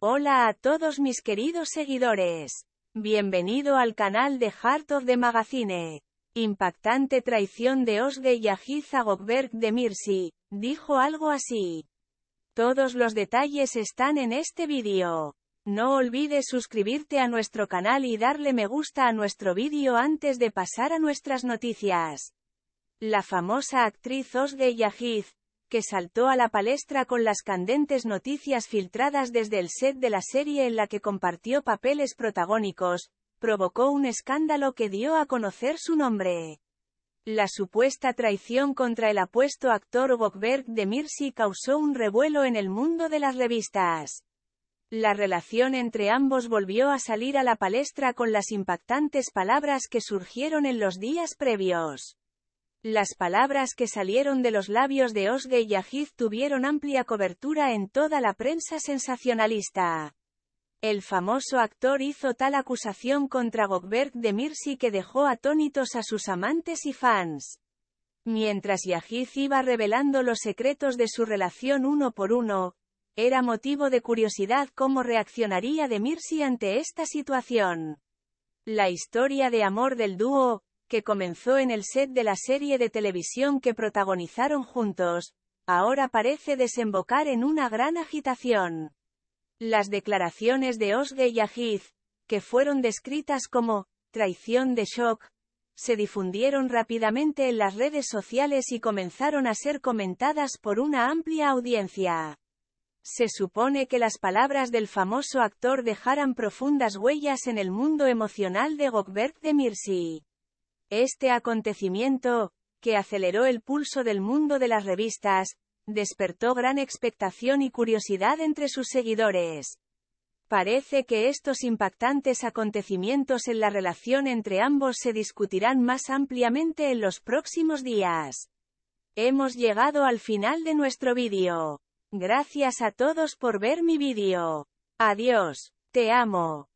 Hola a todos mis queridos seguidores. Bienvenido al canal de Heart of the Magazine. Impactante traición de Özge a Gogberg de Mirsi, dijo algo así. Todos los detalles están en este vídeo. No olvides suscribirte a nuestro canal y darle me gusta a nuestro vídeo antes de pasar a nuestras noticias. La famosa actriz Osge Yajiz, que saltó a la palestra con las candentes noticias filtradas desde el set de la serie en la que compartió papeles protagónicos, provocó un escándalo que dio a conocer su nombre. La supuesta traición contra el apuesto actor Bogberg de Mirsi causó un revuelo en el mundo de las revistas. La relación entre ambos volvió a salir a la palestra con las impactantes palabras que surgieron en los días previos. Las palabras que salieron de los labios de Osge y Ajiz tuvieron amplia cobertura en toda la prensa sensacionalista. El famoso actor hizo tal acusación contra Gogberg de Mirsi que dejó atónitos a sus amantes y fans. Mientras Yajiz iba revelando los secretos de su relación uno por uno, era motivo de curiosidad cómo reaccionaría de Mirsi ante esta situación. La historia de amor del dúo, que comenzó en el set de la serie de televisión que protagonizaron juntos, ahora parece desembocar en una gran agitación. Las declaraciones de Osge y Ajiz, que fueron descritas como traición de shock, se difundieron rápidamente en las redes sociales y comenzaron a ser comentadas por una amplia audiencia. Se supone que las palabras del famoso actor dejaran profundas huellas en el mundo emocional de Gogbert de Mirsi. Este acontecimiento, que aceleró el pulso del mundo de las revistas, despertó gran expectación y curiosidad entre sus seguidores. Parece que estos impactantes acontecimientos en la relación entre ambos se discutirán más ampliamente en los próximos días. Hemos llegado al final de nuestro vídeo. Gracias a todos por ver mi vídeo. Adiós, te amo.